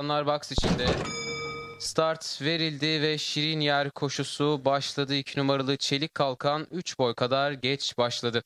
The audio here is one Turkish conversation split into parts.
Insanlar box içinde. Start verildi ve Şirin Yer koşusu başladı. 2 numaralı Çelik Kalkan 3 boy kadar geç başladı.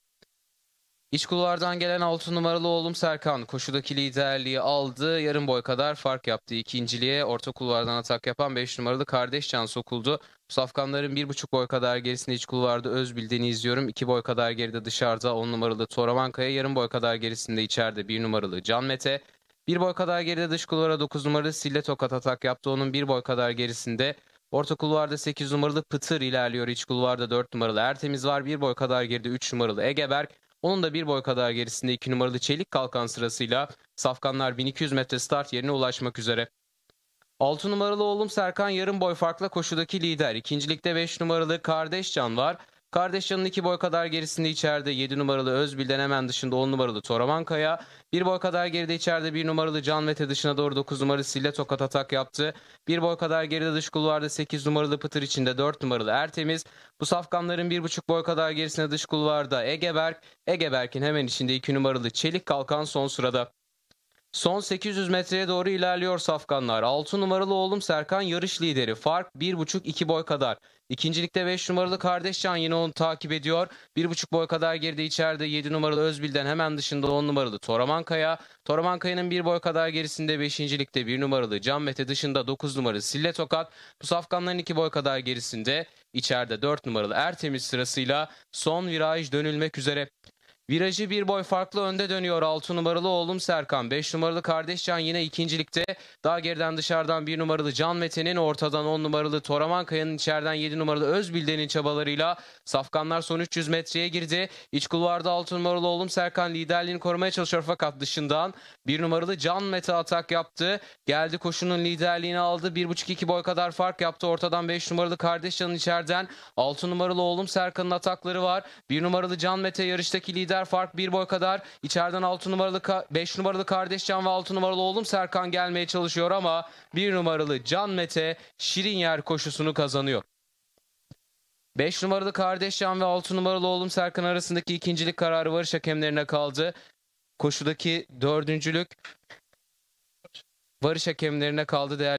İç kulvardan gelen 6 numaralı oğlum Serkan koşudaki liderliği aldı. Yarım boy kadar fark yaptı. İkinciliğe orta kulvardan atak yapan 5 numaralı kardeş Can sokuldu. Safkanların 1,5 boy kadar gerisinde iç kulvarda bildiğini izliyorum. 2 boy kadar geride dışarıda 10 numaralı Toramankaya yarım boy kadar gerisinde içeride 1 numaralı Can Mete. Bir boy kadar geride dış kulvara 9 numaralı Sille Tokat atak yaptı. Onun bir boy kadar gerisinde Orta kulvarda 8 numaralı Pıtır ilerliyor. İç kulvarda 4 numaralı Ertemiz var. Bir boy kadar geride 3 numaralı Egeberk. Onun da bir boy kadar gerisinde 2 numaralı Çelik Kalkan sırasıyla Safkanlar 1200 metre start yerine ulaşmak üzere. 6 numaralı oğlum Serkan yarım boy farkla koşudaki lider. İkincilikte 5 numaralı kardeş Can var. Kardeşcan'ın 2 boy kadar gerisinde içeride 7 numaralı Özbil'den hemen dışında 10 numaralı Toramankaya. bir boy kadar geride içeride 1 numaralı Can Mete dışına doğru 9 numaralı Sille Tokat atak yaptı. bir boy kadar geride dış kulvarda 8 numaralı Pıtır içinde 4 numaralı Ertemiz. Bu safkanların 1,5 boy kadar gerisinde dış kulvarda Egeberk. Egeberk'in hemen içinde 2 numaralı Çelik Kalkan son sırada. Son 800 metreye doğru ilerliyor safkanlar. 6 numaralı oğlum Serkan yarış lideri. Fark 1,5-2 boy kadar. İkincilikte 5 numaralı Kardeşcan yine onu takip ediyor. 1,5 boy kadar geride içeride 7 numaralı Özbil'den hemen dışında 10 numaralı Toramankaya. Toramankaya'nın 1 boy kadar gerisinde 5. ligde 1 numaralı Can Mete dışında 9 numaralı Sille Tokat. Bu safkanların 2 boy kadar gerisinde içeride 4 numaralı Ertemiz sırasıyla son viraj dönülmek üzere. Virajı bir boy farklı önde dönüyor 6 numaralı oğlum Serkan. 5 numaralı kardeş Can yine ikincilikte. Daha geriden dışarıdan 1 numaralı Can Mete'nin ortadan 10 numaralı Toraman Kaya'nın içeriden 7 numaralı Özbilden'in çabalarıyla Safkanlar son 300 metreye girdi. İç kulvarda 6 numaralı oğlum Serkan liderliğini korumaya çalışıyor fakat dışından 1 numaralı Can Mete atak yaptı. Geldi koşunun liderliğini aldı. 1.5-2 boy kadar fark yaptı. Ortadan 5 numaralı kardeş Can'ın içeriden 6 numaralı oğlum Serkan'ın atakları var. 1 numaralı Can Mete yarıştaki lider Korner fark bir boy kadar. içeriden 6 numaralı 5 numaralı Kardeşcan ve 6 numaralı oğlum Serkan gelmeye çalışıyor ama 1 numaralı Can Mete şirin yer koşusunu kazanıyor. 5 numaralı Kardeşcan ve 6 numaralı oğlum Serkan arasındaki ikincilik kararı varış hakemlerine kaldı. Koşudaki dördüncülük varış hakemlerine kaldı değerli.